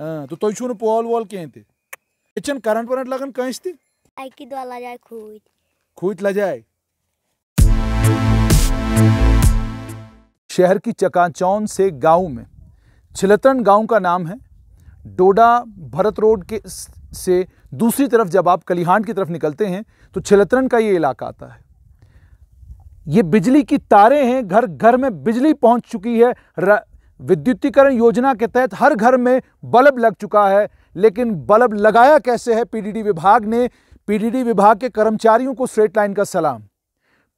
हाँ, तो तुम छो पोल वोल कह तेन करंट वरंट लगन कंस तकि दो लजाय खूत खूत लजाय शहर की चकाचौन से गांव में छिलतन गांव का नाम है डोडा भरत रोड के से दूसरी तरफ जब आप कलिहांड की तरफ निकलते हैं तो छिलतरन का ये इलाका आता है ये बिजली की तारे हैं घर घर में बिजली पहुंच चुकी है विद्युतीकरण योजना के तहत हर घर में बल्ब लग चुका है लेकिन बल्ब लगाया कैसे है पीडीडी विभाग ने पीडीडी विभाग के कर्मचारियों को स्ट्रेट लाइन का सलाम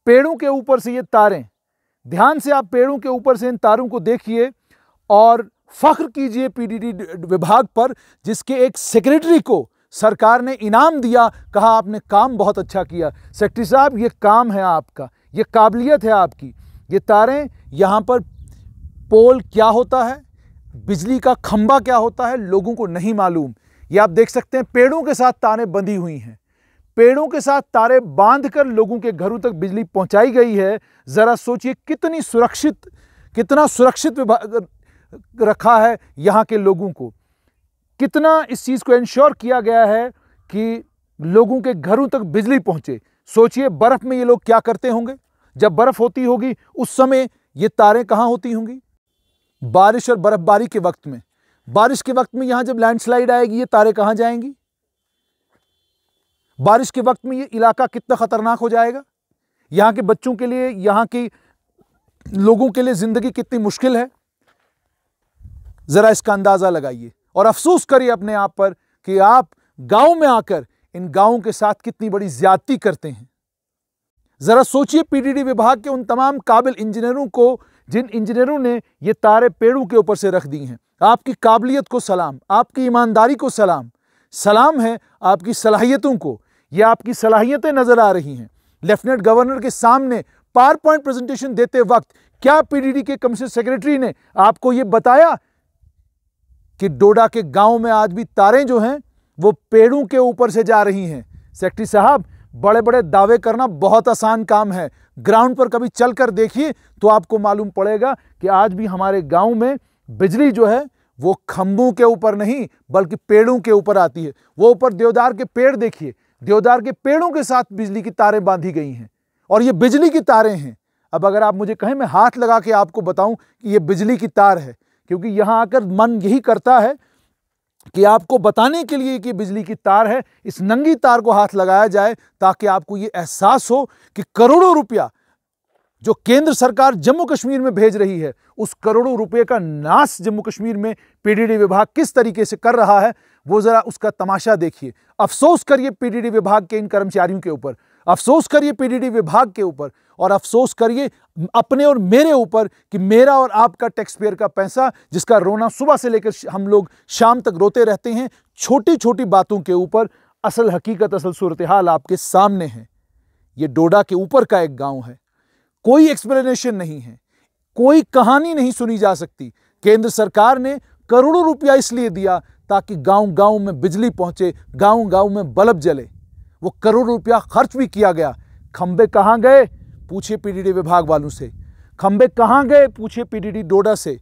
पेड़ों के ऊपर से ये तारें ध्यान से आप पेड़ों के ऊपर से इन तारों को देखिए और फख्र कीजिए पीडीडी विभाग पर जिसके एक सेक्रेटरी को सरकार ने इनाम दिया कहा आपने काम बहुत अच्छा किया सेक्रेटरी साहब ये काम है आपका ये काबिलियत है आपकी ये तारें यहाँ पर पोल क्या होता है बिजली का खंबा क्या होता है लोगों को नहीं मालूम ये आप देख सकते हैं पेड़ों के साथ तारें बंधी हुई हैं पेड़ों के साथ तारे बांध कर लोगों के घरों तक बिजली पहुंचाई गई है ज़रा सोचिए कितनी सुरक्षित कितना सुरक्षित रखा है यहाँ के लोगों को कितना इस चीज़ को इंश्योर किया गया है कि लोगों के घरों तक बिजली पहुँचे सोचिए बर्फ़ में ये लोग क्या करते होंगे जब बर्फ़ होती होगी उस समय ये तारें कहाँ होती होंगी बारिश और बर्फ़बारी के वक्त में बारिश के वक्त में यहां जब लैंडस्लाइड आएगी ये तारे कहां जाएंगी बारिश के वक्त में ये इलाका कितना ख़तरनाक हो जाएगा यहां के बच्चों के लिए यहां की लोगों के लिए ज़िंदगी कितनी मुश्किल है ज़रा इसका अंदाज़ा लगाइए और अफसोस करिए अपने आप पर कि आप गांव में आकर इन गांवों के साथ कितनी बड़ी ज़्यादती करते हैं ज़रा सोचिए पीडीडी विभाग के उन तमाम काबिल इंजीनियरों को जिन इंजीनियरों ने ये तारे पेड़ों के ऊपर से रख दी हैं आपकी काबिलियत को सलाम आपकी ईमानदारी को सलाम सलाम है आपकी सलाहियतों को ये आपकी सलाहियतें नज़र आ रही हैं लेफ्टिनेंट गवर्नर के सामने पावर पॉइंट प्रेजेंटेशन देते वक्त क्या पीडीडी के कमिश्नर सेक्रेटरी ने आपको ये बताया कि डोडा के गांव में आज भी तारें जो हैं वो पेड़ों के ऊपर से जा रही हैं सेक्रेटरी साहब बड़े बड़े दावे करना बहुत आसान काम है ग्राउंड पर कभी चल कर देखिए तो आपको मालूम पड़ेगा कि आज भी हमारे गाँव में बिजली जो है वो खम्भों के ऊपर नहीं बल्कि पेड़ों के ऊपर आती है वो ऊपर देवदार के पेड़ देखिए देवदार के पेड़ों के साथ बिजली की तारें बांधी गई हैं और ये बिजली की तारें हैं अब अगर आप मुझे कहें मैं हाथ लगा के आपको बताऊं कि ये बिजली की तार है क्योंकि यहाँ आकर मन यही करता है कि आपको बताने के लिए कि बिजली की तार है इस नंगी तार को हाथ लगाया जाए ताकि आपको ये एहसास हो कि करोड़ों रुपया जो केंद्र सरकार जम्मू कश्मीर में भेज रही है उस करोड़ों रुपये का नाश जम्मू कश्मीर में पीडीडी विभाग किस तरीके से कर रहा है वो ज़रा उसका तमाशा देखिए अफसोस करिए पीडीडी विभाग के इन कर्मचारियों के ऊपर अफसोस करिए पीडीडी विभाग के ऊपर और अफसोस करिए अपने और मेरे ऊपर कि मेरा और आपका टैक्स पेयर का पैसा जिसका रोना सुबह से लेकर हम लोग शाम तक रोते रहते हैं छोटी छोटी बातों के ऊपर असल हकीकत असल सूरत हाल आपके सामने है ये डोडा के ऊपर का एक गांव है कोई एक्सप्लेनेशन नहीं है कोई कहानी नहीं सुनी जा सकती केंद्र सरकार ने करोड़ों रुपया इसलिए दिया ताकि गांव गांव में बिजली पहुंचे गांव गांव में बल्ब जले वो करोड़ रुपया खर्च भी किया गया खंबे कहाँ गए पूछे पीडीडी विभाग वालों से खंबे कहाँ गए पूछे पीडीडी डोडा से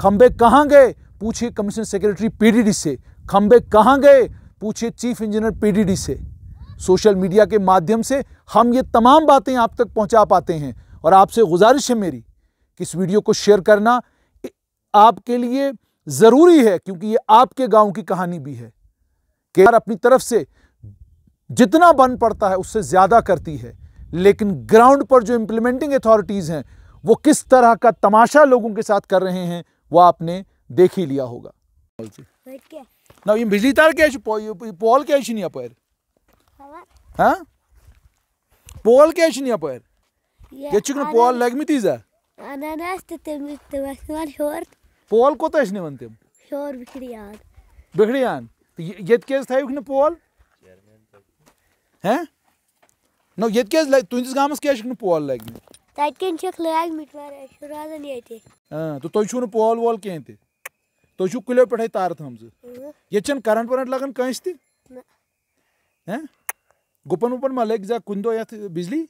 खंबे कहाँ गए पूछे कमीशन सेक्रेटरी पीडीडी से खंबे कहाँ गए पूछे चीफ इंजीनियर पीडीडी से सोशल मीडिया के माध्यम से हम ये तमाम बातें आप तक पहुंचा पाते हैं और आपसे गुजारिश है मेरी कि इस वीडियो को शेयर करना आपके लिए ज़रूरी है क्योंकि ये आपके गांव की कहानी भी है कि अपनी तरफ से जितना बन पड़ता है उससे ज़्यादा करती है लेकिन ग्राउंड पर जो इंप्लीमेंटिंग अथॉरिटीज़ हैं वो किस तरह का तमाशा लोगों के साथ कर रहे हैं वो आपने देख ही लिया होगा ना ये बिजली तार क्या पोल क्या नहीं अपर हाँ पोल क्या तो तो नहीं अपर तो ये चुकन पोल लगमी तीजा पोल कौत तम शोर बिखड़ियान बिखड़ियान ये केस थायुक pole Hè? Nou, je kent like, toen is gamers kijk nu pool like. Dat kent je klaar met waar je raden niet uit. हाँ तो तुम छो पोल वोल कह तुम कुलो पे तार थम ये करंट वरंट लगन कंस त गुपन वुपन मा लग जा कुन दो बिजली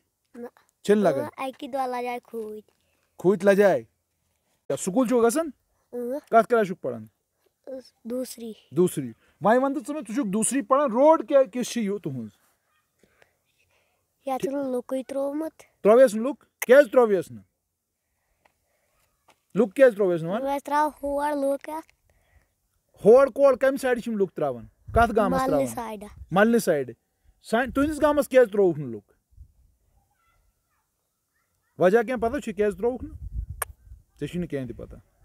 लगन खूत खूत दूसरी दूसरी वाई वन तो दूसरी पढ़ान रोड क्या किस तुहज Ja toen een lokje trommelt. Trovies een lok? Kijk eens trovies nu. Lok kijk eens trovies nu. Wij trouw hoor lok ja. Hoor koor kem side shim lok trouwen. Kath gamas trouwen. Malne side. Malne side. Sain toen is gamas kijk eens trouw nu lok. वजह क्या पता क्या द्रोह ना ऐसी क्या पता